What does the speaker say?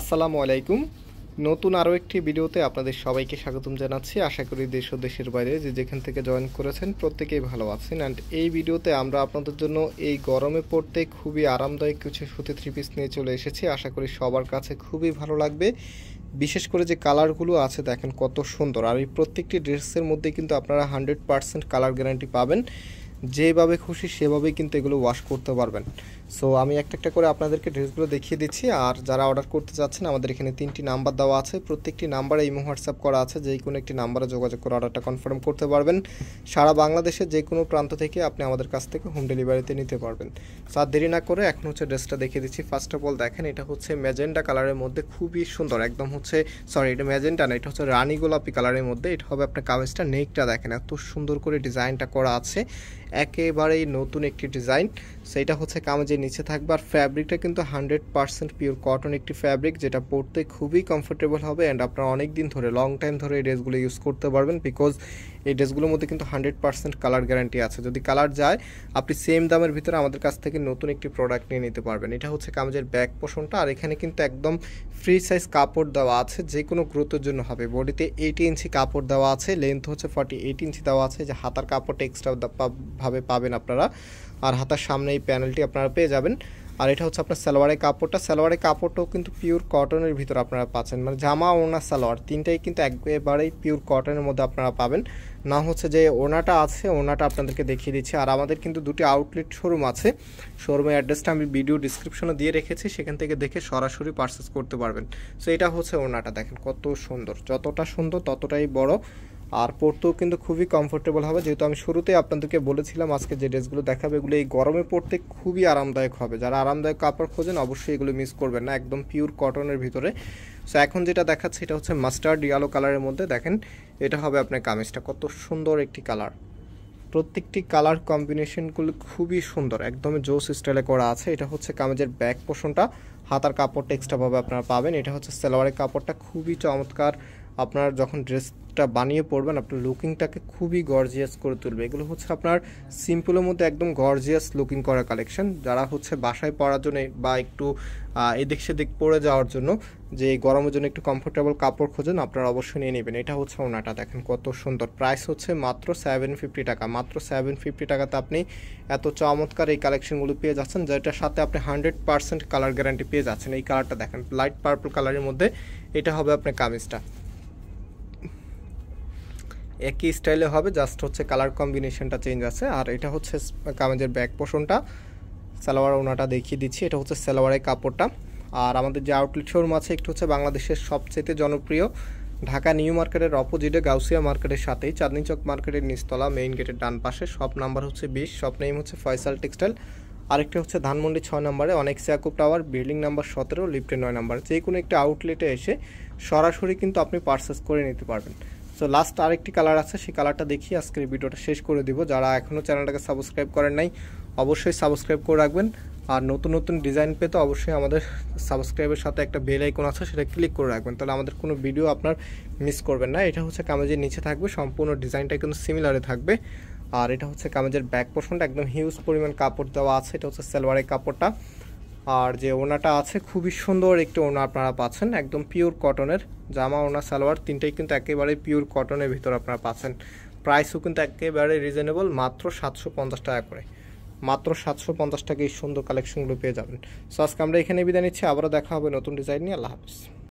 আসসালামু আলাইকুম নতুন আরও একটি ভিডিওতে আপনাদের সবাইকে স্বাগতম জানাচ্ছি আশা করি দেশ ও দেশের বাইরে যে যেখান থেকে জয়েন করেছেন প্রত্যেকেই ভালো আছেন অ্যান্ড এই ভিডিওতে আমরা আপনাদের জন্য এই গরমে পড়তে খুবই আরামদায়ক কিছু সুতি থ্রি পিস নিয়ে চলে এসেছি আশা করি সবার কাছে খুবই ভালো লাগবে বিশেষ করে যে কালারগুলো আছে দেখেন কত সুন্দর আর এই প্রত্যেকটি ড্রেসের মধ্যে কিন্তু আপনারা হান্ড্রেড পারসেন্ট কালার গ্যারান্টি পাবেন যেভাবে খুশি সেভাবেই কিন্তু এগুলো ওয়াশ করতে পারবেন সো আমি একটা একটা করে আপনাদেরকে ড্রেসগুলো দেখিয়ে দিচ্ছি আর যারা অর্ডার করতে চাচ্ছেন আমাদের এখানে তিনটি নাম্বার দেওয়া আছে প্রত্যেকটি নাম্বারে ইমো হোয়াটসঅ্যাপ করা আছে যে কোনো একটি নাম্বারে যোগাযোগ করে অর্ডারটা কনফার্ম করতে পারবেন সারা বাংলাদেশে যে কোনো প্রান্ত থেকে আপনি আমাদের কাছ থেকে হোম ডেলিভারিতে নিতে পারবেন স্যার দেরি না করে এখন হচ্ছে ড্রেসটা দেখিয়ে দিচ্ছি ফার্স্ট অফ অল দেখেন এটা হচ্ছে ম্যাজেন্ডা কালারের মধ্যে খুবই সুন্দর একদম হচ্ছে সরি এটা ম্যাজেন্ডা না এটা হচ্ছে রানী গোলাপি কালারের মধ্যে এটা হবে আপনার কাগজটা নেকটা দেখেন এত সুন্দর করে ডিজাইনটা করা আছে একেবারেই নতুন একটি ডিজাইন সেটা হচ্ছে কামাজের নিচে থাকবে আর ফ্যাব্রিকটা কিন্তু হান্ড্রেড পারসেন্ট পিওর কটন একটি ফ্যাব্রিক যেটা পরতে খুবই কমফোর্টেবল হবে অ্যান্ড আপনারা অনেক দিন ধরে লং টাইম ধরে এই ড্রেসগুলো ইউজ করতে পারবেন বিকজ এই ড্রেসগুলোর মধ্যে কিন্তু হান্ড্রেড পারসেন্ট কালার গ্যারান্টি আছে যদি কালার যায় আপনি সেম দামের ভিতরে আমাদের কাছ থেকে নতুন একটি প্রোডাক্ট নিয়ে নিতে পারবেন এটা হচ্ছে কামাজের ব্যাক পোষণটা আর এখানে কিন্তু একদম ফ্রি সাইজ কাপড় দেওয়া আছে যে কোনো গ্রোথের জন্য হবে বডিতে এইট ইঞ্চি কাপড় দেওয়া আছে লেন্থ হচ্ছে ফর্টি এইট ইঞ্চি দেওয়া আছে যে হাতার কাপড় এক্সট্রা ভাবে পাবেন আপনারা আর হাতার সামনে এই প্যানেলটি আপনারা পেয়ে যাবেন আর এটা হচ্ছে আপনার সালোয়ারের কাপড়টা সালোয়ারের কাপড়টাও কিন্তু পিওর কটনের ভিতর আপনারা পাচ্ছেন মানে জামা ওড়না সালোয়ার তিনটাই কিন্তু একবারেই পিওর কটনের মধ্যে আপনারা পাবেন না হচ্ছে যে ওনাটা আছে ওনাটা আপনাদেরকে দেখিয়ে দিচ্ছি আর আমাদের কিন্তু দুটি আউটলেট শোরুম আছে শোরুমের অ্যাড্রেসটা আমি ভিডিও ডিসক্রিপশনে দিয়ে রেখেছি সেখান থেকে দেখে সরাসরি পারচেস করতে পারবেন সো এটা হচ্ছে ওনাটা দেখেন কত সুন্দর যতটা সুন্দর ততটাই বড় আর পরতেও কিন্তু খুবই কমফোর্টেবল হবে যেহেতু আমি শুরুতেই আপনাদেরকে বলেছিলাম আজকে যে ড্রেসগুলো দেখাবে এগুলো এই গরমে পড়তে খুবই আরামদায়ক হবে যারা আরামদায়ক কাপড় খোঁজেন অবশ্যই এগুলো মিস করবেন না একদম পিওর কটনের ভিতরে সো এখন যেটা দেখাচ্ছে এটা হচ্ছে মাস্টার্ড ইয়ালো কালারের মধ্যে দেখেন এটা হবে আপনার কামিজটা কত সুন্দর একটি কালার প্রত্যেকটি কালার কম্বিনেশনগুলো খুবই সুন্দর একদম জোস স্টাইলে করা আছে এটা হচ্ছে কামিজের ব্যাক পোষণটা হাতার কাপড়টা এক্সট্রাভাবে আপনারা পাবেন এটা হচ্ছে সেলোয়ারের কাপড়টা খুবই চমৎকার আপনার যখন ড্রেসটা বানিয়ে পরবেন আপনার লুকিংটাকে খুবই গর্জিয়াস করে তুলবে এগুলো হচ্ছে আপনার সিম্পলের মধ্যে একদম গর্জিয়াস লুকিং করা কালেকশন যারা হচ্ছে বাসায় পড়ার জন্য বা একটু এদিক সেদিক পরে যাওয়ার জন্য যে গরমের জন্য একটু কমফোর্টেবল কাপড় খোঁজেন আপনারা অবশ্যই নিয়ে নেবেন এটা হচ্ছে ওনাটা দেখেন কত সুন্দর প্রাইস হচ্ছে মাত্র সেভেন ফিফটি টাকা মাত্র সেভেন ফিফটি টাকাতে আপনি এত চমৎকার এই কালেকশনগুলো পেয়ে যাচ্ছেন যেটার সাথে আপনি হান্ড্রেড পার্সেন্ট কালার গ্যারান্টি পেয়ে যাচ্ছেন এই কালারটা দেখেন লাইট পার্পল কালারের মধ্যে এটা হবে আপনার কামিজটা একই স্টাইলে হবে জাস্ট হচ্ছে কালার কম্বিনেশনটা চেঞ্জ আছে আর এটা হচ্ছে কামেজের ব্যাক পোষণটা সালোয়ার ওনাটা দেখিয়ে দিচ্ছি এটা হচ্ছে সালোয়ারের কাপড়টা আর আমাদের যে আউটলেট শোরুম আছে একটু হচ্ছে বাংলাদেশের সবচেয়ে জনপ্রিয় ঢাকা নিউ মার্কেটের অপোজিটে গাউসিয়া মার্কেটের সাথেই চাঁদনি চক মার্কেটের নিচতলা মেইন গেটের ডান পাশে সব নাম্বার হচ্ছে বিশ সব নেম হচ্ছে ফয়সাল টেক্সটাইল আরেকটি হচ্ছে ধানমন্ডি ছয় নম্বরে অনেক সিয়াকুপ টাওয়ার বিল্ডিং নাম্বার সতেরো লিফটে নয় নাম্বার যে কোনো একটি আউটলেটে এসে সরাসরি কিন্তু আপনি পার্সেস করে নিতে পারবেন সো লাস্ট আরেকটি কালার আছে সেই কালারটা দেখিয়ে আজকের ভিডিওটা শেষ করে দিব যারা এখনও চ্যানেলটাকে সাবস্ক্রাইব করেন নাই অবশ্যই সাবস্ক্রাইব করে রাখবেন আর নতুন নতুন ডিজাইন পেতে অবশ্যই আমাদের সাবস্ক্রাইবের সাথে একটা বেল আইকন আছে সেটা ক্লিক করে রাখবেন তাহলে আমাদের কোনো ভিডিও আপনার মিস করবেন না এটা হচ্ছে কামেজের নিচে থাকবে সম্পূর্ণ ডিজাইনটা কিন্তু সিমিলারে থাকবে আর এটা হচ্ছে কামেজের ব্যাক পোর্শনটা একদম হিউজ পরিমাণ কাপড় দেওয়া আছে এটা হচ্ছে সালোয়ারের কাপড়টা আর যে ওনাটা আছে খুবই সুন্দর একটি ওনা আপনারা পাচ্ছেন একদম পিওর কটনের জামা ওনা সালোয়ার তিনটাই কিন্তু একেবারে পিওর কটনের ভিতর আপনারা পাচ্ছেন প্রাইসও কিন্তু একেবারে রিজনেবল মাত্র সাতশো পঞ্চাশ টাকা করে মাত্র সাতশো পঞ্চাশ টাকা এই সুন্দর কালেকশনগুলো পেয়ে যাবেন সো আজকে আমরা এখানে বিদায় নিচ্ছি আবারও দেখা হবে নতুন ডিজাইন নিয়ে আল্লাহ হাফিজ